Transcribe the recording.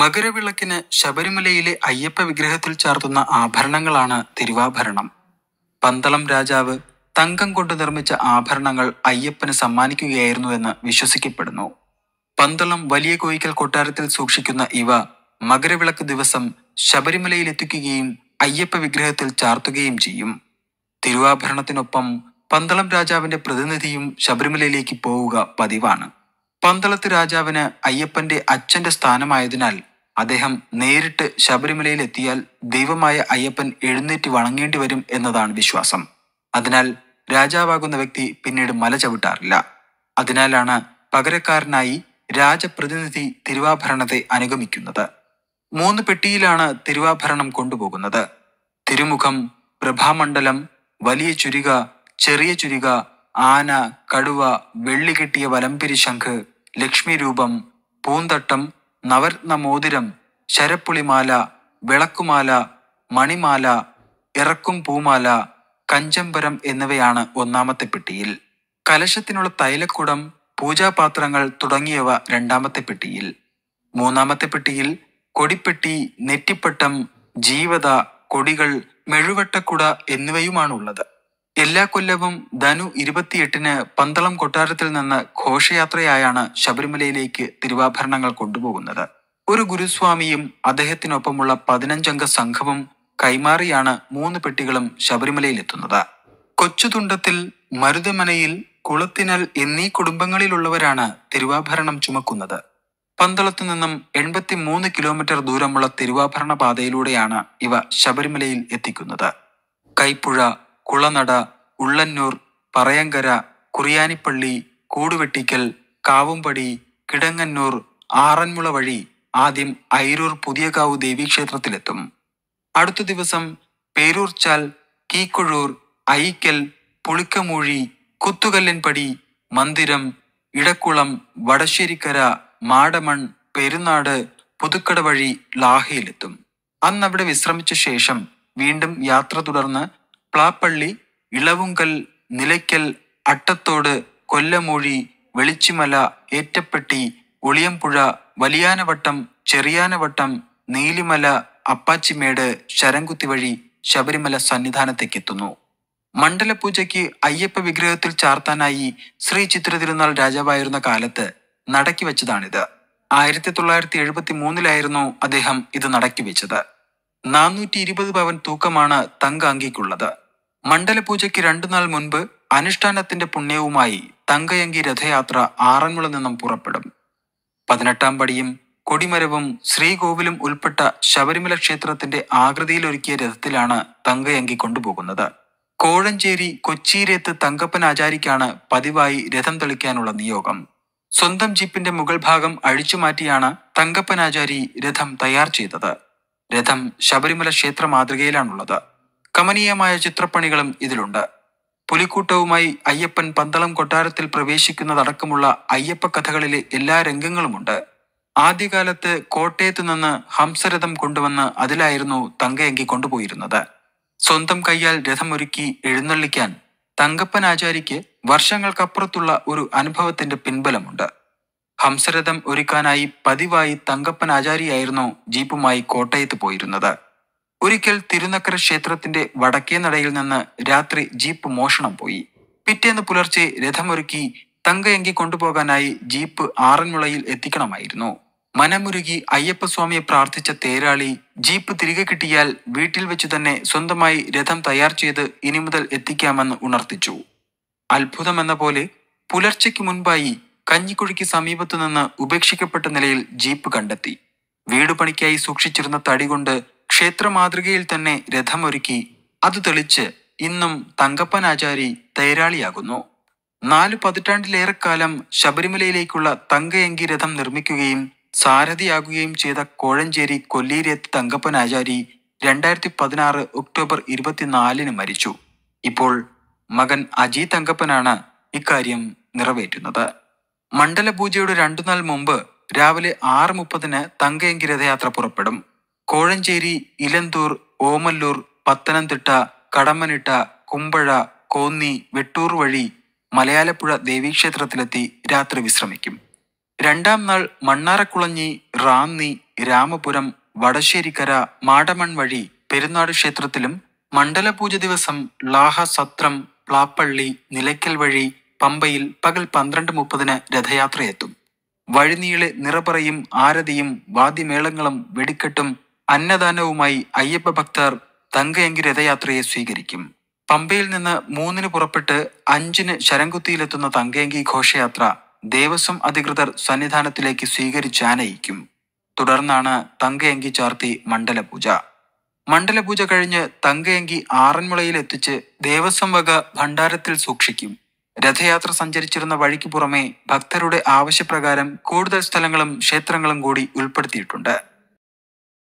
മകരവിളക്കിന് ശബരിമലയിലെ അയ്യപ്പ വിഗ്രഹത്തിൽ ചാർത്തുന്ന ആഭരണങ്ങളാണ് തിരുവാഭരണം പന്തളം രാജാവ് തങ്കം കൊണ്ട് നിർമ്മിച്ച ആഭരണങ്ങൾ അയ്യപ്പന് സമ്മാനിക്കുകയായിരുന്നുവെന്ന് വിശ്വസിക്കപ്പെടുന്നു പന്തളം വലിയ കോയിക്കൽ കൊട്ടാരത്തിൽ സൂക്ഷിക്കുന്ന ഇവ മകരവിളക്ക് ദിവസം ശബരിമലയിലെത്തിക്കുകയും അയ്യപ്പ വിഗ്രഹത്തിൽ ചാർത്തുകയും ചെയ്യും തിരുവാഭരണത്തിനൊപ്പം പന്തളം രാജാവിന്റെ പ്രതിനിധിയും ശബരിമലയിലേക്ക് പോവുക പതിവാണ് പന്തളത്ത് രാജാവിന് അയ്യപ്പന്റെ അച്ഛന്റെ സ്ഥാനമായതിനാൽ അദ്ദേഹം നേരിട്ട് ശബരിമലയിൽ എത്തിയാൽ ദൈവമായ അയ്യപ്പൻ എഴുന്നേറ്റ് വണങ്ങേണ്ടി വരും എന്നതാണ് വിശ്വാസം അതിനാൽ രാജാവാകുന്ന വ്യക്തി പിന്നീട് മല ചവിട്ടാറില്ല അതിനാലാണ് പകരക്കാരനായി രാജപ്രതിനിധി തിരുവാഭരണത്തെ അനുഗമിക്കുന്നത് മൂന്ന് പെട്ടിയിലാണ് തിരുവാഭരണം കൊണ്ടുപോകുന്നത് തിരുമുഖം പ്രഭാമണ്ഡലം വലിയ ചുരിക ചെറിയ ചുരിക ആന കടുവ വെള്ളികെട്ടിയ വലംപിരി ശംഖ് ലക്ഷ്മിരൂപം പൂന്തട്ടം നവരത്ന മോതിരം ശരപ്പുളിമാല വിളക്കുമാല മണിമാല ഇറക്കും പൂമാല കഞ്ചംബരം എന്നിവയാണ് ഒന്നാമത്തെ പെട്ടിയിൽ കലശത്തിനുള്ള തൈലക്കുടം പൂജാപാത്രങ്ങൾ തുടങ്ങിയവ രണ്ടാമത്തെ പെട്ടിയിൽ മൂന്നാമത്തെ പെട്ടിയിൽ കൊടിപ്പെട്ടി നെറ്റിപ്പട്ടം ജീവത കൊടികൾ മെഴുവട്ടക്കുട എന്നിവയുമാണുള്ളത് എല്ലാ കൊല്ലവും ധനു ഇരുപത്തിയെട്ടിന് പന്തളം കൊട്ടാരത്തിൽ നിന്ന് ഘോഷയാത്രയായാണ് ശബരിമലയിലേക്ക് തിരുവാഭരണങ്ങൾ കൊണ്ടുപോകുന്നത് ഒരു ഗുരുസ്വാമിയും അദ്ദേഹത്തിനൊപ്പമുള്ള പതിനഞ്ചംഗ സംഘവും കൈമാറിയാണ് മൂന്ന് പെട്ടികളും ശബരിമലയിലെത്തുന്നത് കൊച്ചുതുണ്ടത്തിൽ മരുതമനയിൽ കുളത്തിനൽ എന്നീ കുടുംബങ്ങളിലുള്ളവരാണ് തിരുവാഭരണം ചുമക്കുന്നത് പന്തളത്തു നിന്നും മൂന്ന് കിലോമീറ്റർ ദൂരമുള്ള തിരുവാഭരണ പാതയിലൂടെയാണ് ഇവ ശബരിമലയിൽ എത്തിക്കുന്നത് കൈപ്പുഴ കുളനട ഉള്ളന്നൂർ പറയങ്കര കുറിയാനിപ്പള്ളി കൂടുവെട്ടിക്കൽ കാവുംപടി കിടങ്ങന്നൂർ ആറന്മുള വഴി ആദ്യം ഐരൂർ പുതിയകാവ് ദേവീക്ഷേത്രത്തിലെത്തും അടുത്ത ദിവസം പേരൂർച്ചാൽ കീക്കുഴൂർ ഐക്കൽ പുളിക്കമൂഴി കുത്തുകല്ലൻപടി മന്ദിരം ഇടക്കുളം വടശ്ശേരിക്കര മാടമൺ പെരുന്നാട് പുതുക്കട വഴി ലാഹയിലെത്തും അന്നവിടെ വിശ്രമിച്ച ശേഷം വീണ്ടും യാത്ര തുടർന്ന് പ്ലാപ്പള്ളി ഇളവുങ്കൽ നിലയ്ക്കൽ അട്ടത്തോട് കൊല്ലമൂഴി വെളിച്ചിമല ഏറ്റപ്പെട്ടി ഒളിയമ്പുഴ വലിയാനവട്ടം ചെറിയാനവട്ടം നീലിമല അപ്പാച്ചിമേട് ശരംകുത്തി വഴി ശബരിമല സന്നിധാനത്തേക്കെത്തുന്നു മണ്ഡലപൂജയ്ക്ക് അയ്യപ്പ വിഗ്രഹത്തിൽ ചാർത്താനായി ശ്രീ ചിത്ര തിരുനാൾ രാജാവായിരുന്ന കാലത്ത് നടക്കി വെച്ചതാണിത് ആയിരത്തി തൊള്ളായിരത്തി എഴുപത്തി മൂന്നിലായിരുന്നു അദ്ദേഹം ഇത് നടക്കി വെച്ചത് നാനൂറ്റി ഇരുപത് പവൻ തൂക്കമാണ് അങ്കിക്കുള്ളത് മണ്ഡലപൂജയ്ക്ക് രണ്ടു നാൾ മുൻപ് അനുഷ്ഠാനത്തിന്റെ പുണ്യവുമായി തങ്കയങ്കി രഥയാത്ര ആറന്മുള നിന്നും പുറപ്പെടും പതിനെട്ടാം പടിയും കൊടിമരവും ശ്രീകോവിലും ഉൾപ്പെട്ട ശബരിമല ക്ഷേത്രത്തിന്റെ ആകൃതിയിലൊരുക്കിയ രഥത്തിലാണ് തങ്കയങ്കി കൊണ്ടുപോകുന്നത് കോഴഞ്ചേരി കൊച്ചിയിലേത്ത് തങ്കപ്പൻ ആചാരിക്കാണ് പതിവായി രഥം തെളിക്കാനുള്ള നിയോഗം സ്വന്തം ജീപ്പിന്റെ മുകൾ ഭാഗം മാറ്റിയാണ് തങ്കപ്പനാചാരി രഥം തയ്യാർ ചെയ്തത് രഥം ശബരിമല ക്ഷേത്ര മാതൃകയിലാണുള്ളത് കമനീയമായ ചിത്രപ്പണികളും ഇതിലുണ്ട് പുലിക്കൂട്ടവുമായി അയ്യപ്പൻ പന്തളം കൊട്ടാരത്തിൽ പ്രവേശിക്കുന്നതടക്കമുള്ള അയ്യപ്പ കഥകളിലെ എല്ലാ രംഗങ്ങളുമുണ്ട് ആദ്യകാലത്ത് കോട്ടയത്ത് നിന്ന് ഹംസരഥം കൊണ്ടുവന്ന് അതിലായിരുന്നു തങ്കയങ്കി കൊണ്ടുപോയിരുന്നത് സ്വന്തം കൈയാൽ രഥമൊരുക്കി എഴുന്നള്ളിക്കാൻ തങ്കപ്പൻ ആചാരിക്ക് വർഷങ്ങൾക്കപ്പുറത്തുള്ള ഒരു അനുഭവത്തിന്റെ പിൻബലമുണ്ട് ഹംസരഥം ഒരുക്കാനായി പതിവായി തങ്കപ്പൻ ആചാരിയായിരുന്നു ജീപ്പുമായി കോട്ടയത്ത് പോയിരുന്നത് ഒരിക്കൽ തിരുനക്കര ക്ഷേത്രത്തിന്റെ വടക്കേ നടയിൽ നിന്ന് രാത്രി ജീപ്പ് മോഷണം പോയി പിറ്റേന്ന് പുലർച്ചെ രഥമൊരുക്കി തങ്കയങ്കി കൊണ്ടുപോകാനായി ജീപ്പ് ആറന്മുളയിൽ എത്തിക്കണമായിരുന്നു മനമുരുകി അയ്യപ്പസ്വാമിയെ പ്രാർത്ഥിച്ച തേരാളി ജീപ്പ് തിരികെ കിട്ടിയാൽ വീട്ടിൽ വെച്ചു തന്നെ സ്വന്തമായി രഥം തയ്യാർ ചെയ്ത് ഇനി മുതൽ എത്തിക്കാമെന്ന് ഉണർത്തിച്ചു അത്ഭുതമെന്ന പോലെ പുലർച്ചയ്ക്ക് മുൻപായി കഞ്ഞിക്കുഴിക്ക് സമീപത്തുനിന്ന് ഉപേക്ഷിക്കപ്പെട്ട നിലയിൽ ജീപ്പ് കണ്ടെത്തി വീട് പണിക്കായി സൂക്ഷിച്ചിരുന്ന തടി കൊണ്ട് ക്ഷേത്രമാതൃകയിൽ തന്നെ രഥമൊരുക്കി അത് തെളിച്ച് ഇന്നും തങ്കപ്പനാചാരി തൈരാളിയാകുന്നു നാല് പതിറ്റാണ്ടിലേറെക്കാലം ശബരിമലയിലേക്കുള്ള തങ്കയങ്കി രഥം നിർമ്മിക്കുകയും സാരഥിയാകുകയും ചെയ്ത കോഴഞ്ചേരി കൊല്ലീരേത്ത് തങ്കപ്പനാചാരി രണ്ടായിരത്തി പതിനാറ് ഒക്ടോബർ ഇരുപത്തിനാലിന് മരിച്ചു ഇപ്പോൾ മകൻ അജി തങ്കപ്പനാണ് ഇക്കാര്യം നിറവേറ്റുന്നത് മണ്ഡലപൂജയുടെ രണ്ടുനാൾ മുമ്പ് രാവിലെ ആറ് മുപ്പതിന് തങ്കയങ്കി രഥയാത്ര പുറപ്പെടും കോഴഞ്ചേരി ഇലന്തൂർ ഓമല്ലൂർ പത്തനംതിട്ട കടമ്മനിട്ട കുമ്പഴ കോന്നി വെട്ടൂർ വഴി മലയാലപ്പുഴ ദേവീക്ഷേത്രത്തിലെത്തി രാത്രി വിശ്രമിക്കും രണ്ടാം നാൾ മണ്ണാറക്കുളഞ്ഞി റാന്നി രാമപുരം വടശ്ശേരിക്കര മാടമൺ വഴി പെരുന്നാട് ക്ഷേത്രത്തിലും മണ്ഡലപൂജ ദിവസം ലാഹ സത്രം പ്ലാപ്പള്ളി നിലയ്ക്കൽ വഴി പമ്പയിൽ പകൽ പന്ത്രണ്ട് മുപ്പതിന് രഥയാത്രയെത്തും വഴിനീളെ നിറപറയും ആരതിയും വാദ്യമേളങ്ങളും വെടിക്കെട്ടും അന്നദാനവുമായി അയ്യപ്പ ഭക്തർ തങ്കയങ്കി രഥയാത്രയെ സ്വീകരിക്കും പമ്പയിൽ നിന്ന് മൂന്നിന് പുറപ്പെട്ട് അഞ്ചിന് ശരംകുത്തിയിലെത്തുന്ന തങ്കയങ്കി ഘോഷയാത്ര ദേവസ്വം അധികൃതർ സന്നിധാനത്തിലേക്ക് സ്വീകരിച്ച് ആനയിക്കും തുടർന്നാണ് തങ്കയങ്കി ചാർത്തി മണ്ഡലപൂജ മണ്ഡലപൂജ കഴിഞ്ഞ് തങ്കയങ്കി ആറന്മുളയിൽ എത്തിച്ച് ദേവസ്വം വക ഭണ്ഡാരത്തിൽ സൂക്ഷിക്കും രഥയാത്ര സഞ്ചരിച്ചിരുന്ന വഴിക്ക് പുറമെ ഭക്തരുടെ ആവശ്യപ്രകാരം കൂടുതൽ സ്ഥലങ്ങളും ക്ഷേത്രങ്ങളും കൂടി ഉൾപ്പെടുത്തിയിട്ടുണ്ട്